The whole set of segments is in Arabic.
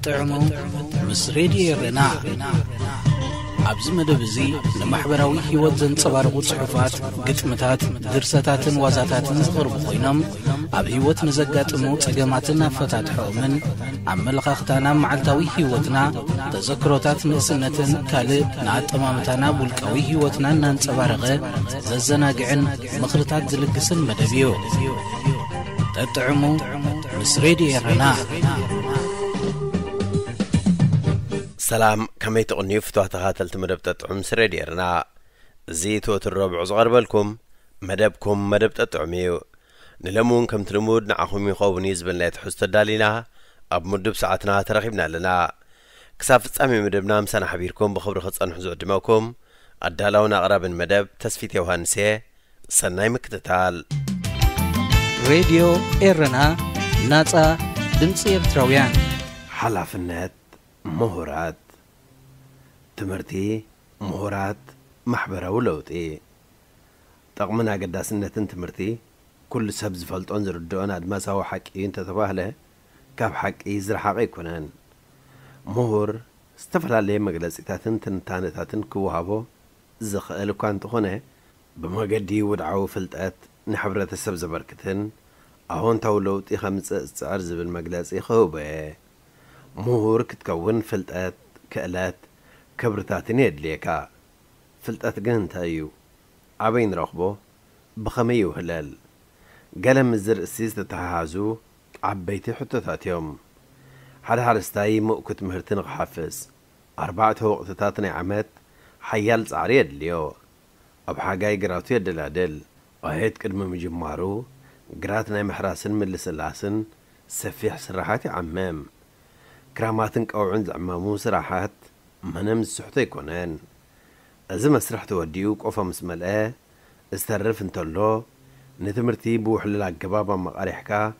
እትዕሙ ምስ ሬድዮ ረና ኣብዚ መደብ እዙ ንማሕበራዊ ህይወት ዘንጸባርቑ ጽሑፋት ግጥምታት ድርሰታትን ዋዛታትን ዝቕርቡ ኮይኖም ኣብ ህይወት ንዘጋጥሙ ጸገማትን ኣፈታትሖኦምን ኣብ መለኻኽታና መዓልታዊ ህይወትና ተዘክሮታት ንእስነትን ካልእ ንኣጠማምታና ውልቃዊ ህይወትና እናንጸባረቐ ዘዘናግዕን ምኽርታት ዝልግስን መደብ እዩ ጠጥዕሙ ምስ ሬድዮ የረና سلام كمي تقني فتوح تخاتل تمدب تطعم سريديرنا زيت وتر ربع صغر مدبكم مدب تطعميو نلمون كم تلمود نعخم يخوب نيزبن لا تحس تدالينا اب مدب ساعتنا ترخيبنا لنا كساف تسامي مدبنا مسانا حبيركم بخبر خطس انحزو عدموكم ادالونا اقرب مدب تسفيت يوهانسي سناي مكتتال راديو ايرنا ناتا دمسير ترويان حلا في النت مهرات ትምህርቲ ምሁራት ማሕበራዊ ለውጢ ጠቕምን ኣገዳስነትን ትምህርቲ ኩሉ ሰብ ዝፈልጦን ዝርድኦን ኣድማሳዊ ሓቂ እንተተባህለ ካብ ሓቂ ዝረሓቐ ኣይኮነን ምሁር ዝተፈላለየ መግለፂታትን ትንታነታትን ክወሃቦ ዝኽእል እኳ እንተኾነ ብመገዲ ውድዓዊ ፍልጠት ንሕብረተሰብ ዘበርክትን ኣዎንታዊ ለውጢ ከምፅእ ዝፅዕር ዝብል መግለፂ ክህበ ምሁር ክትከውን ፍልጠት ክእለት کە برتاتنێت لێکا فلت ئەتگەن تایی و ئاوین ڕۆخ بۆ بخەمەی و هلل گەلە مزر سیستە تەهازوو عبەیتی حتە تاتیۆم هەر مکت مهرتن حافز ئەربعات هۆ تتاتنێ عەمەد حەیال زارێت لێەوە ئەب حاگای گراتێت دەلادل ئاهێت کردمە مجممار و گراتنای مەحراسن من لە سلاسن سەفیح سرەحاتی عەمەم کراماتن عند عماموو منم سحته کنن از مسرح تو دیو قفا مسمل ا أه. استرف انت لو نتمرتي بو حلل عقبابا مقاريحكا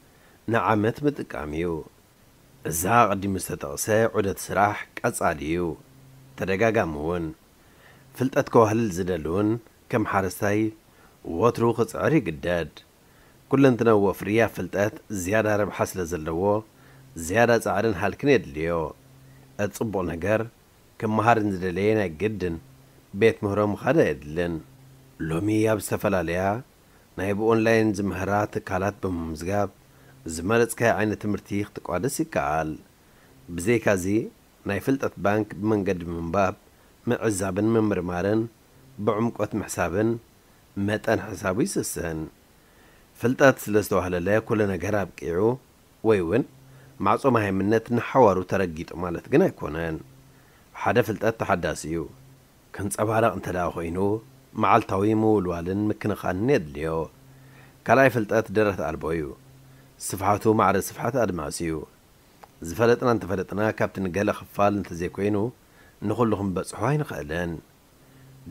نعمت متقاميو ازا قدي مستتقسى عدت سراح قصاديو تدقاقا مون فلتتكو هل زدلون كم حارستاي وترو قصعري قداد كل انتنا وفريا فلتت زيادة رب حسل زلوو زيادة زعرن هالكنيد ليو اتصبو نقر كم مهارن زدلينا جدا بيت مهرم خدا يدلن ሎሚ ኣብ ዝተፈላለያ ናይ ብኦንላይን ዝምህራ ትካላት ብምምዝጋብ ዝመረፅካይ ዓይነት ትምህርቲ ክትቋደስ ይከኣል ብዘይካዚ ናይ ፍልጠት ባንክ ብመንገዲ ምንባብ ምዕዛብን ምምርማርን ብዕምቆት ምሕሳብን መጠን ሕሳቡ ይስስህን ፍልጠት ስለ ዝተዋህለለ ኩለ ነገር ኣብቂዑ ወይ እውን ማዕጾ ማሃይምነት ንሓዋሩ ተረጊጡ ማለት ግን ኣይኮነን ሓደ ፍልጠት ተሓዳሲ እዩ ክንፀባረቕ እንተ ደኣ ኮይኑ መዓልታዊ ምውልዋልን ምክንኻንን የድልዮ ካልኣይ ፍልጠት ደረት ኣልቦ እዩ ስፍሓቱ ማዕረ ስፍሓት ኣድማሲ እዩ ዝፈለጥና እንተፈለጥና ካብቲ ንገለ ክፋል እንተዘይኮይኑ ንኹሉ ክንበፅሖ ኣይንኽእልን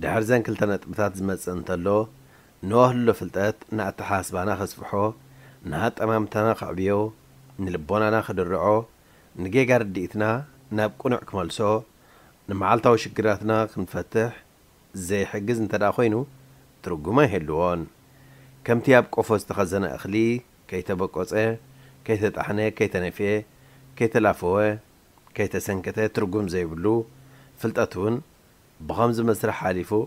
ድሕር ዘን ክልተ ነጥብታት ዝመፅእ እንተሎ ንወህሎ ፍልጠት ንኣተሓስባና ኸስፍሖ ንኣጠማምታና ኸዕብዮ ንልቦናና ኽድርዖ ንጌጋ ርዲኢትና ናብ ቁኑዕ ክመልሶ نمعالتاو شكراتنا خنفتح زي حقز انتا داخوينو ترقوما يهلوان كم تياب كوفو استخزنا اخلي كي تبق اوصي كي تتحنى كي تنفيه كي تلافوه كي تسنكته ترقوم زي بلو فلتاتون بغمز مسرح حاليفو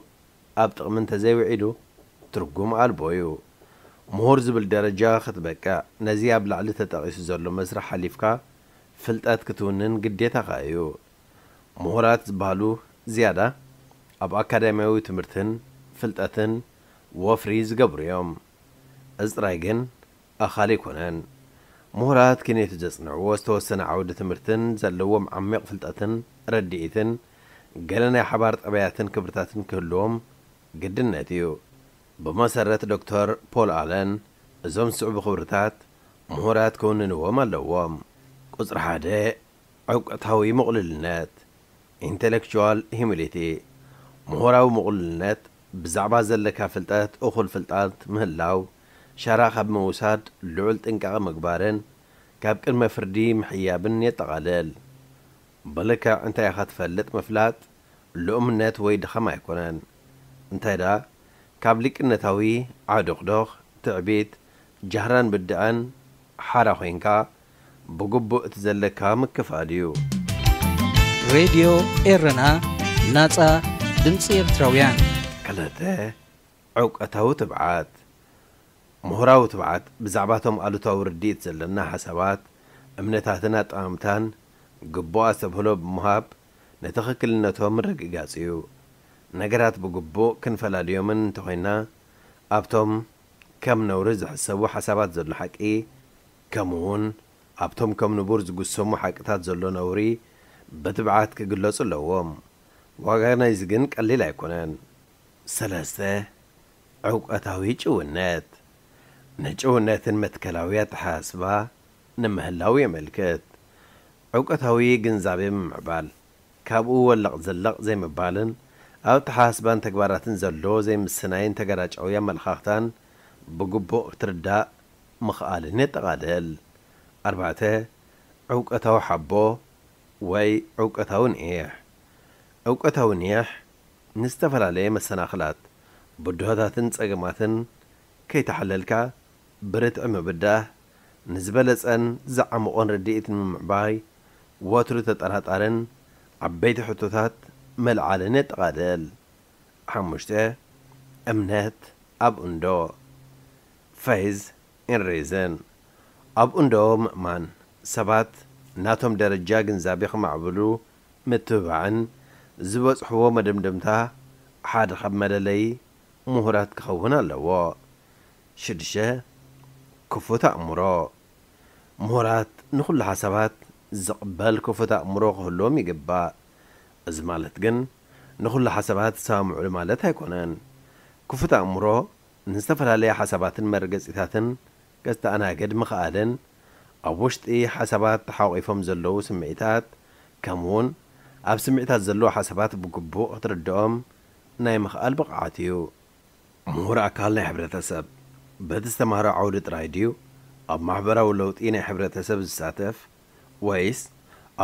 ابتق من تزي وعيدو ترقوم عالبويو مهور زبل درجة خطبكا نزياب لعلي تتقيسو زولو مسرح حاليفكا فلتات كتونن قديتا غايو ምሁራት ዝበሃሉ ዝያዳ ኣብ ኣካዳምያዊ ትምህርትን ፍልጠትን ወፍሪ ዝገብሩ እዮም እዚ ጥራይ ግን ኣኻል ኣይኮነን ምሁራት ክኔቱ ዘፅንዕዎ ዝተወሰነ ዓውዲ ትምህርትን ዘለዎም ዓሚቕ ፍልጠትን ረድኢትን ገለ ናይ ሓባር ጠበያትን ክብርታትን ክህልዎም ግድነት እዩ ብመሰረት ዶክተር ፖል ኣለን እዞም ዝስዕቡ ክብርታት ምሁራት ከውንንዎም ኣለዎም ቁፅሪ ሓደ ዕውቀታዊ ምቕልልነት ኢንተሌክቹዋል ሂሚሊቲ ምሁራዊ ምቑልልነት ብዛዕባ ዘለካ ፍልጠት እኹል ፍልጣት ምህላው ሸራ ካብ ምውሳድ ልዑል ጥንቃቐ ምግባርን ካብ ቅድመ ፍርዲ ምሕያብን የጠቓልል ብልክዕ እንታይ ኢኻ ትፈልጥ ምፍላጥ ልኡምነት ወይ ድኸም ኣይኮነን እንታይ ደኣ ካብ ሊቅነታዊ ዓዶቕዶኽ ትዕቢት ጃህራን ብድአን ሓራ ኮንካ ብግቡእ እቲ ዘለካ ምክፍኣድ እዩ ሬድዮ ኤረና ናፃ ድምፂ ኤርትራውያን ክልተ ዕውቀታዊ ትብዓት ምሁራዊ ትብዓት ብዛዕባቶም ኣሉታዊ ርድኢት ዘለና ሓሳባት እምነታትን ኣጠማምታን ግቡኣ ዝተብህሎ ብምሃብ ንትኽክልነቶም ርግጋጽ እዩ ነገራት ብግቡእ ክንፈላለዮምን እንተኮይና ኣብቶም ከም ነውሪ ዝሕሰቡ ሓሳባት ዘሎ ሓቂ ከምኡ ውን ኣብቶም ከም ንቡር ዝግሰሙ ሓቂታት ዘሎ ነውሪ ብትብዓት ክግለጹ ኣለዎም ዋጋ ናይዚ ግን ቀሊል ኣይኮነን ሰለስተ ዕውቀታዊ ጭውነት ንጭውነትን መትከላዊ ኣተሓሳስባ ንምህላው የመልክት ዕውቀታዊ ግንዛቤ ምምዕባል ካብኡ ወለቕ ዘለቕ ዘይምባልን ኣብ ተሓስባን ተግባራትን ዘሎ ዘይምስናይን ተገራጫዊ ኣመለኻኽታን ብግቡእ ክትርዳእ ምኽኣልን የጠቓልል ኣርባዕተ ዕውቀታዊ ሓቦ ወይ ዕውቀታውን እየ ዕውቀታውን እየ ንዝተፈላለየ መሰናኽላት ብድሆታትን ጸገማትን ከይተሓለልካ ብርትዕ ምብዳህ ንዝበለጸን ዝዓምቖን ርድኢት ንምምዕባይ ወትሪ ተጠራጣርን ዓበይቲ ሕቶታት መልዓልን የጠቓልል ሓሙሽተ እምነት ኣብ እንዶ ፈይዝ ኢንሬዘን ኣብ እንዶ ምእማን ሰባት ናቶም ደረጃ ግንዛቤ ክማዕብሉ ምትብባዕን ዝበፅሕዎ መደምደምታ ሓደ ካብ መለለዪ ምሁራት ክኸውን ኣለዎ ሽድሸ ክፉት ኣእምሮ ምሁራት ንኹሉ ሓሳባት ዝቕበል ክፉት ኣእምሮ ክህልዎም ይግባእ እዚ ማለት ግን ንኹሉ ሓሳባት ዝሰማምዕሉ ማለት ኣይኮነን ክፉት ኣእምሮ ንዝተፈላለየ ሓሳባትን መርገፂታትን ከዝተኣናገድ ምኽኣልን ኣብ ውሽጢ ሓሳባት ተሓቑፎም ዘለዉ ስምዒታት ከምውን ኣብ ስምዒታት ዘለዉ ሓሳባት ብግቡእ ክትርድኦም ናይ ምኽኣል ብቕዓት እዩ ምሁር ኣካል ናይ ሕብረተሰብ በቲ ዝተማሃሮ ዓውዲ ጥራይ ድዩ ኣብ ማሕበራዊ ለውጢ ናይ ሕብረተሰብ ዝሳተፍ ወይስ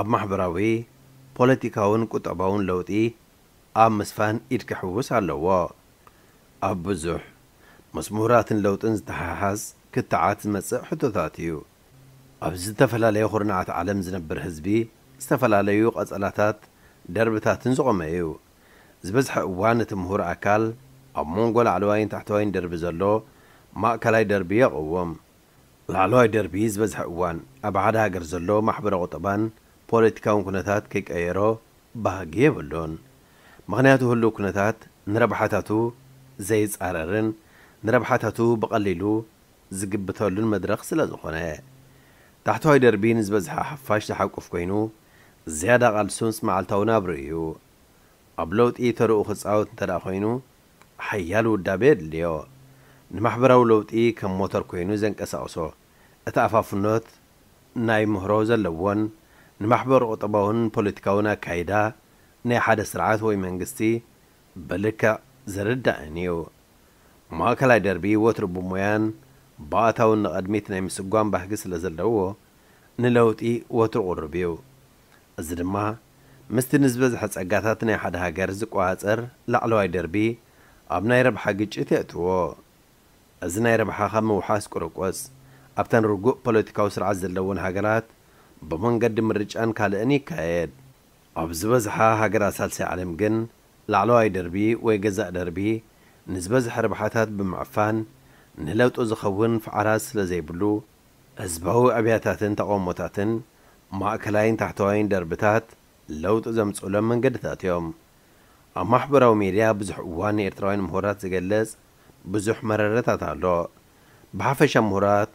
ኣብ ማሕበራዊ ፖለቲካውን ቁጠባውን ለውጢ ኣብ ምስፋን ኢድ ክሕውስ ኣለዎ ኣብ ብዙሕ ምስ ምሁራትን ለውጥን ዝተሓሓዝ ክትዓት ዝመጽእ ሕቶታት እዩ ኣብ ዝተፈላለዩ ኩርናዓት ዓለም ዝነብር ህዝቢ ዝተፈላለዩ ቐጸላታት ደርብታትን ዝቖመየ እዩ ዝበዝሐ እዋን እቲ ምሁር ኣካል ኣብ ሞንጎ ላዕለዋይን ታሕተዋይን ደርቢ ዘሎ ማእከላይ ደርቢ የቕውም ላዕለዋይ ደርቢ ዝበዝሐ እዋን ኣብ ሓደ ሃገር ዘሎ ማሕበረ ቁጠባን ፖለቲካውን ኩነታት ከይቀየሮ ባህጊ የብሎን ምክንያቱ ህሉ ኩነታት ንረብሓታቱ ዘይጻረርን ንረብሓታቱ ብቐሊሉ ዝግብተሉን መድረኽ ስለ ዝኾነ ታሕተዋይ ደርቢ ንዝበዝሐ ሓፋሽ ዝሓቁፍ ኮይኑ ዝያዳ ቃልሱን ስመዓልታዊ ናብሪ እዩ ኣብ ለውጢ ተርኡ ክፃወት እንተ ደኣ ኮይኑ ሓያል ውዳቤ የድልዮ ንማሕበራዊ ለውጢ ከም ሞተር ኮይኑ ዘንቀሳቕሶ እቲ ኣፋፍኖት ናይ ምህሮ ዘለዎን ንማሕበር ቁጠባውን ፖለቲካውን ኣካይዳ ናይ ሓደ ስርዓት ወይ መንግስቲ በልክዕ ዝርዳእን እዩ ማእከላይ ደርቢ ወትሪ ብሞያን ብኣታውን ንቐድሚት ናይ ምስጓም ባህጊ ስለ ዘለዎ ንለውጢ ወትሩ ቕርብ እዩ እዚ ድማ ምስቲ ንዝበዝሐ ጸጋታት ናይ ሓደ ሃገር ዝቋፀር ላዕለዋይ ደርቢ ኣብ ናይ ረብሓ ግጭት የእትዎ እዚ ናይ ረብሓ ካብ ምውሓስ ቁርቈጽ ኣብተን ርጉእ ፖለቲካዊ ስርዓት ዘለውን ሃገራት ብመንገዲ ምርጫን ካልእን ይካየድ ኣብ ዝበዝሓ ሃገራት ሳልሳይ ዓለም ግን ላዕለዋይ ደርቢ ወይ ገዛእ ደርቢ ንዝበዝሐ ርብሓታት ብምዕፋን ንለውጡ ዝኸውን ፍዓራት ስለ ዘይብሉ ህዝባዊ ኣብያታትን ተቓውሞታትን ማእከላይን ታሕተዋይን ደርብታት ለውጢ ዘምፅሎም መንገድታት እዮም ኣብ ማሕበራዊ ሚድያ ብዙሕ እዋን ንኤርትራውያን ምሁራት ዝገልጽ ብዙሕ መረረታት ኣሎ ብሓፈሻ ምሁራት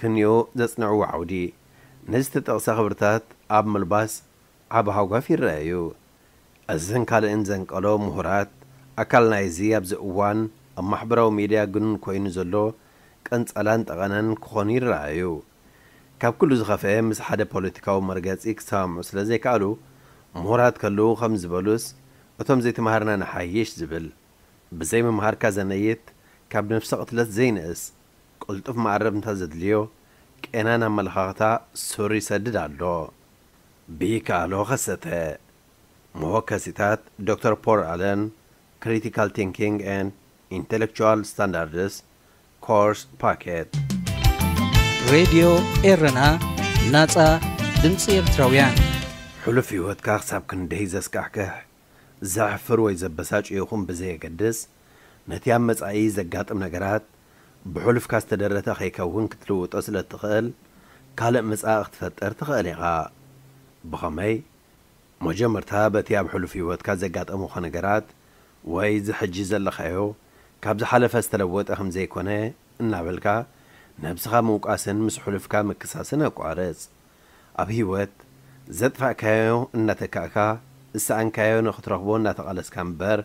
ክንዮ ዘጽንዕዎ ዓውዲ ንዝተጠቕሰ ክብርታት ኣብ ምልባስ ዓብ ሃጓፍ ይረአዩ እዝን ካልእን ዘንቀሎ ምሁራት ኣካል ናይዚ ኣብዚ እዋን ኣብ ማሕበራዊ ሚድያ ግን ኮይኑ ዘሎ ቀንፀላን ጠቐናን ክኾኑ ይረኣዩ ካብ ኩሉ ዝኸፍአ ምስ ሓደ ፖለቲካዊ መርገፂ ክሰማምዑ ስለ ዘይከኣሉ ምሁራት ከለዉ ከም ዝበሉስ እቶም ዘይተምሃርና ንሓይሽ ዝብል ብዘይ ምምሃርካ ዘነይት ካብ ነፍሲ ቅትለት ዘይንእስ ቅልጡፍ መዓረብንታ ዘድልዮ ቄናን ኣመለኻኽታ ሱር ይሰድድ ኣሎ ብይከኣሎ ኸሰተ መወከሲታት ዶክተር ፖል ኣለን ክሪቲካል ቲንኪንግ ኤንድ Intellectual Standards Course Packet ሬድዮ ኤረና ናፃ ድምፂ ኤርትራውያን ሕሉፍ ህይወትካ ክሳብ ክንደይ ዘስካሕክሕ ዘሕፍር ወይ ዘበሳጭ ይኹም ብዘየገድስ ነቲ ኣብ መጻኢ ዘጋጥም ነገራት ብሕሉፍካ ዝተደረተ ከይከውን ክትልውጦ ስለ እትኽእል ካልእ መጻኢ ክትፈጥር ትኽእል ኢኻ ብኸመይ መጀመርታ በቲ ኣብ ሕሉፍ ህይወትካ ዘጋጠሙኸ ነገራት ወይ ዝሕጂ ዘለኻዮ ካብ ዝሓለፈ ዝተለወጠ ከም ዘይኮነ እናበልካ ነብስኻ ምውቃስን ምስ ሕሉፍካ ምክሳስን ኣቋረፅ ኣብ ህይወት ዘጥፋእካዮ እናተካእካ ዝሰኣንካዮ ንኽትረኽቦ እናተቓለስካ እምበር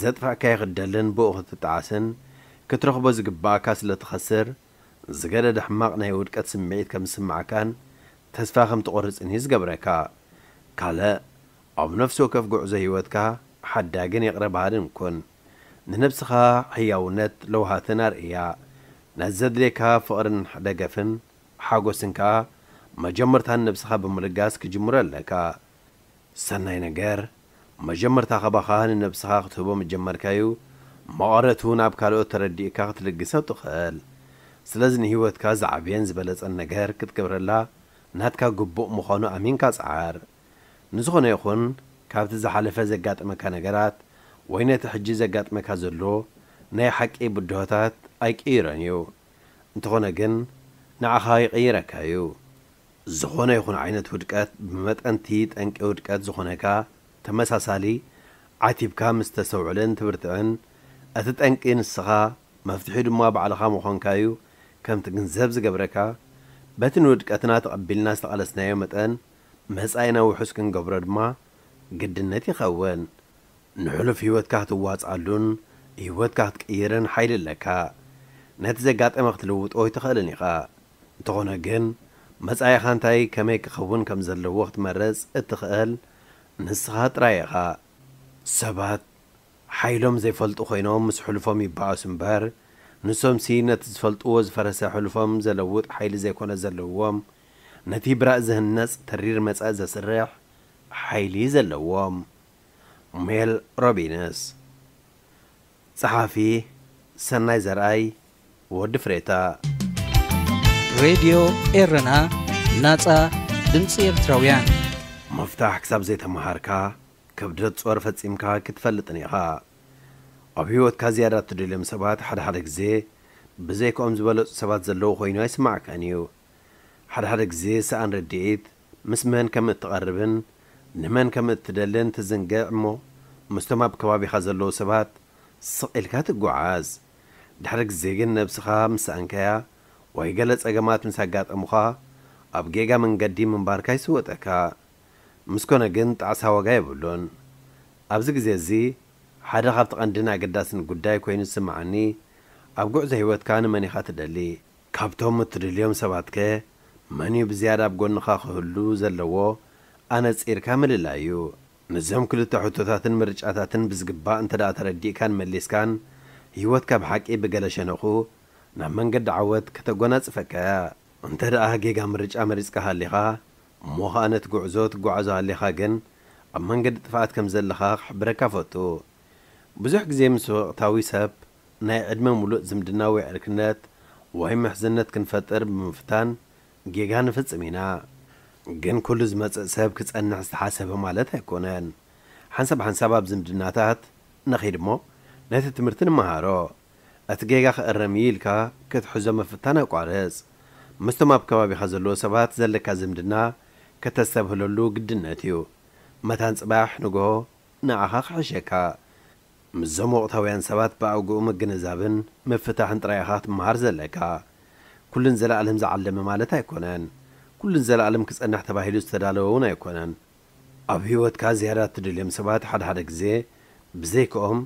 ዘጥፋእካዮ ክደልን ብኡ ክትጣዓስን ክትረኽቦ ዝግባእካ ስለ ትኸስር ዝገደደ ሕማቕ ናይ ውድቀት ስምዒት ከም ዝስማዓካን ተስፋ ከም ትቆርፅን እዩ ዝገብረካ ካልእ ኣብ ነፍሲ ወከፍ ጉዕዞ ህይወትካ ሓዳግን የቕረ ባህልን ኩን ننبسخا هيا ونت لو هاتنار إيا نزد ليكا فقرن دقفن حاقو سنكا مجمرتا نبسخا بمرقاس كجمرا لكا سناي نقر مجمرتا خباخاهن نبسخا خطوبو مجمر كايو مقارتو ناب كالو ترديئكا خطلقسا تخال ስለዚ ንህይወትካ ዝዓብየን ዝበለፀን ነገር ክትገብረላ ናትካ ግቡእ ምዃኑ ኣሚንካ ፀዓር ንዝኾነ ይኹን ካብቲ ዝሓለፈ ዘጋጥመካ ነገራት ወይ ነቲ ሕጂ ዘጋጥመካ ዘሎ ናይ ሓቂ ብድሆታት ኣይቅይረን እዩ እንተኾነ ግን ንዓኻ ይቕይረካ እዩ ዝኾነ ይኹን ዓይነት ውድቀት ብመጠንቲ ጠንቂ ውድቀት ዝኾነካ ተመሳሳሊ ዓቲብካ ምስ ተሰውዕልን ትብርትዕን እቲ ጠንቂ ንስኻ መፍትሒ ድማ ባዕልኻ ምዃንካ እዩ ከምቲ ግንዘብ ዝገብረካ በቲ ንውድቀትና ተቐቢልና ዝተቓለስናዮ መጠን መጻኢና ውሑስ ክንገብሮ ድማ ግድነት ይኸውን نحلف هيوت كات وات علون هيوت كات كيرن حيل لكا نت زجات امخت لوت اوي تخلني خا تغنى جن مس اي خانتاي كميك خون كم زل وقت مرز اتخال نسخات راي خا سبات حيلهم زي فلت خينام مس حلفهم يبعس مبر نسوم سي نت فلت اوز فرسا حلفهم زلوت حيل زي كون زلوام نتي برا زهن نس ترير مس ازا سريح حيلي زلوام زل Mel Robbins صحفي سناي زرأي ود فريتا راديو إرنا ناتا دمسي إرتراويان مفتاح كسب زيت مهاركا كبدرت صور فتصيمكا كتفلطني ها ኣብ ሂወትካ ዝያዳ እትደልዮም ሰባት ሓደ ሓደ ግዜ ብዘይከኦም ዝበለፁ ሰባት ዘለዉ ኮይኑ ኣይስማዕካን እዩ ሓደ ሓደ ግዜ ሰኣን ረድኤት ምስ መን ከም እትቐርብን ንመን ከም እትደልን ትዝንግዕ እሞ ምስቶም ኣብ ከባቢኻ ዘለዉ ሰባት ስቕ ኢልካ ትጓዓዝ ድሕሪ ግዜ ግን ነብስኻ ምስ ኣንከያ ወይ ገለ ጸገማት ምስ ኣጋጠሙኻ ኣብ ጌጋ መንገዲ ምንባርካ ይስወጠካ ምስ ኮነ ግን ጣዕሳ ወጋ የብሉን ኣብዚ ግዜ እዚ ሓደ ካብቲ ቐንዲን ኣገዳስን ጉዳይ ኮይኑ ዝስምዓኒ ኣብ ጉዕዞ ህይወትካ ንመን ኢኻ ትደሊ ካብቶም እትድልዮም ሰባት ከ መን እዩ ብዝያዳ ኣብ ጐንኻ ክህሉ ዘለዎ ኣነፂርካ ምልላ እዩ ንዚኦም ክልተ ሕቶታትን ምርጫታትን ብዝግባእ እንተ ደኣ ተረዲእካን መሊስካን ህይወት ካብ ሓቂ ብገለ ሸነኹ ናብ መንገዲ ዓወት ከተጎናፅፈከ እንተ ደኣ ጌጋ ምርጫ መሪፅካ ሃሊኻ እሞ ከዓ ነቲ ጉዕዞ ትጓዓዞ ሃሊኻ ግን ኣብ መንገዲ ጥፋኣት ከም ዘለኻ ክሕብረካ ፈቱ ብዙሕ ግዜ ምስ ወቕታዊ ሰብ ናይ ዕድመ ሙሉእ ዝምድና ወይ ዕርክነት ወይ ምሕዝነት ክንፈጥር ብምፍታን ጌጋ ንፍፅም ኢና ግን ኩሉ ዝመፅእ ሰብ ክጸንሕ ዝተሓሰበ ማለት ኣይኮነን ሓንሳብ ሓንሳብ ኣብ ዝምድናታት ንኺድ እሞ ነቲ ትምህርቲ ንመሃሮ እቲ ጌጋ ክእረም ኢልካ ክትሕዞ መፍታን ኣቋርፅ ምስቶም ኣብ ከባቢኻ ዘለዎ ሰባት ዘለካ ዝምድና ከተስተብህለሉ ግድነት እዩ መታን ፅባሕ ንግሆ ንኣኻ ክሕሸካ ምዞም ወቕታውያን ሰባት ብኣግኡ ምግንዛብን ምፍታሕን ጥራይኻ ትምሃር ዘለካ ኩልን ዘለኣለም ዝዓለመ ማለት ኣይኮነን ኩልን ዘለኣለም ክጸንሕ ተባሂሉ ዝተዳለወ እውን ኣይኮነን ኣብ ህይወትካ ዝያዳ ትድልዮም ሰባት ሓደ ሓደ ግዜ ብዘይክኦም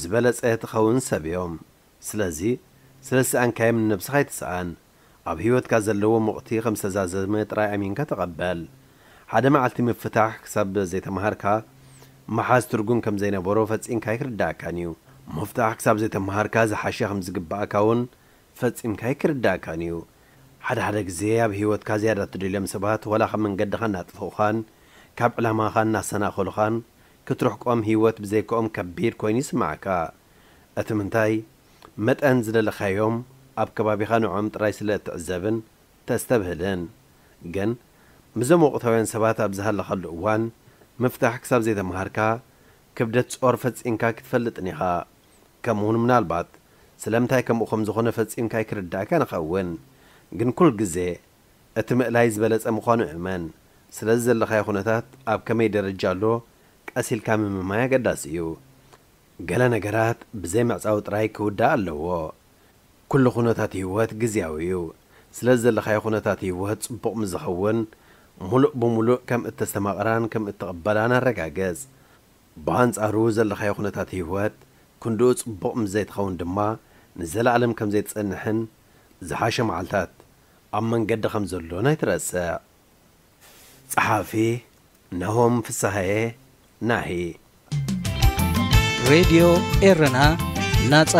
ዝበለጸ ትኸውን ሰብ እዮም ስለዚ ስለ ዝሰኣንካዮም ንነብስኻ ይትሰኣን ኣብ ህይወትካ ዘለዎ ወቕቲ ከም ዝተዛዘመ ጥራይ ኣሚንካ ተቐበል ሓደ መዓልቲ ምፍታሕ ክሳብ ዘይተምሃርካ መሓዝ ትርጉም ከም ዘይነበሮ ፈጺምካ ይክርዳእካን እዩ ምፍታሕ ክሳብ ዘይተምሃርካ ዝሓሸ ከም ዝግባእካ እውን ፈጺምካ ይክርዳእካን እዩ ሓደ ሓደ ግዜ ኣብ ህይወትካ ዝያዳ እትደልዮም ሰባት ወላ ካብ መንገድኻ እናጥፍኡኻን ካብ ዕላማኻ እናሰናኸሉኻን ክትረሕቆም ህይወት ብዘይከኦም ከቢድ ኮይኑ ይስማዓካ እቲ ምንታይ መጠን ዝደለኻዮም ኣብ ከባቢኻ ንዖም ጥራይ ስለ እትዕዘብን ተስተብህልን ግን ምዞም ወቕታውያን ሰባት ኣብ ዝሃለኸሉ እዋን ምፍታሕ ክሳብ ዘይተምሃርካ ክብደት ጾር ፈጺምካ ክትፈልጥን ኢኻ ከምኡውን ምናልባት ስለምንታይ ከምኡ ከም ዝኾነ ፈጺምካ ይክርዳእካ ንኸውን ግን ኩል ግዜ እቲ ምእላይ ዝበለፀ ምዃኑ እመን ስለ ዘለኻዮ ኩነታት ኣብ ከመይ ደረጃ ኣሎ ቀሲልካ ምምማይ ኣገዳሲ እዩ ገለ ነገራት ብዘይ ምዕፃዊ ጥራይ ክውዳእ ኣለዎ ኩሉ ኩነታት ህይወት ግዜያዊ እዩ ስለ ዘለኻዮ ኩነታት ህይወት ጽቡቕ ምዝኸውን ሙሉእ ብምሉእ ከም እተስተማቕራን ከም እተቐበላን ኣረጋገጽ ብኣንጻሩ ዘለኻዮ ኩነታት ህይወት ክንድኡ ጽቡቕ ምዘይትኸውን ድማ ንዘለዓለም ከም ዘይትጸንሕን ዝሓሸ መዓልታት ኣብ መንገዲ ከም ዘሎ ናይ ትረስዕ ጸሓፊ ናሆም ፍሳሐየ ናሂ ሬድዮ ኤረና ናፃ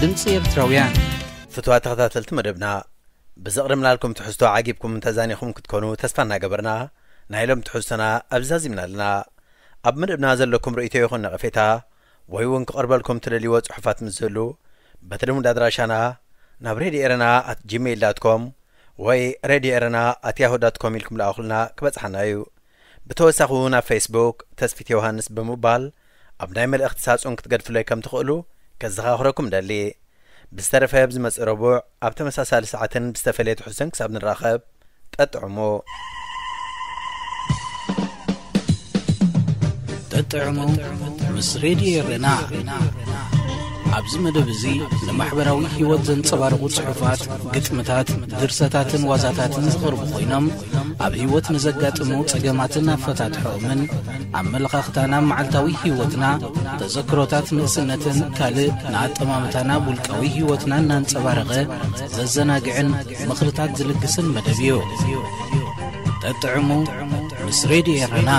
ድምፂ ኤርትራውያን ፍትዋ ተኸታተልቲ መደብና ብዘቕድምናልኩም ትሕዝቶ ዓጊብኩም እንተዛኒኹም ክትኮኑ ተስፋ እናገበርና ናይ ሎም ትሕዝቶና ኣብዛዚምና ኣለና ኣብ መደብና ዘለኩም ርእቶ ይኹን ነቐፌታ ወይ እውን ክቐርበልኩም ትደልይዎ ጽሑፋት ምስ ዘሉ በቲ ድሙድ ኣድራሻና ናብ ሬድዮ ኤረና ኣት ጂሜይል ዳትኮም ወይ ሬድዮ ኤረና ኣት ያሁ ዳት ኮም ኢልኩም ለኣኹልና ክበፅሓና እዩ ብተወሳኺ እውን ኣብ ፌስቡክ ተስፊት ዮሃንስ ብምባል ኣብ ናይ መልእኽቲ ሳጹን ክትገድፍለይ ከም ትኽእሉ ከዘኻኽረኩም ደሊ ብዝተረፈ ብዝመፅእ ረቡዕ ኣብ ተመሳሳሊ ሰዓትን ብዝተፈለየ ትሕዝቶን ክሳብ ንራኸብ ጠጥዕሙ ጠጥዕሙ ምስ ሬድዮ የርና ኣብዚ መደብ እዙ ንማሕበራዊ ህይወት ዘንጸባርቑ ጽሑፋት ግጥምታት ድርሰታትን ዋዛታትን ዝቕርቡ ኮይኖም ኣብ ህይወት ንዘጋጥሙ ጸገማትን ኣፈታትሖኦምን ኣመለኻኽታና መዓልታዊ ህይወትና ተዘክሮታት ንእስነትን ካልእ ንኣጠማምታና ውልቃዊ ህይወትና እናንጸባረቐ ዘዘናግዕን ምኽርታት ዝልግስን መደብ እዩ ተጥዕሙ ምስ ሬድዮ የረና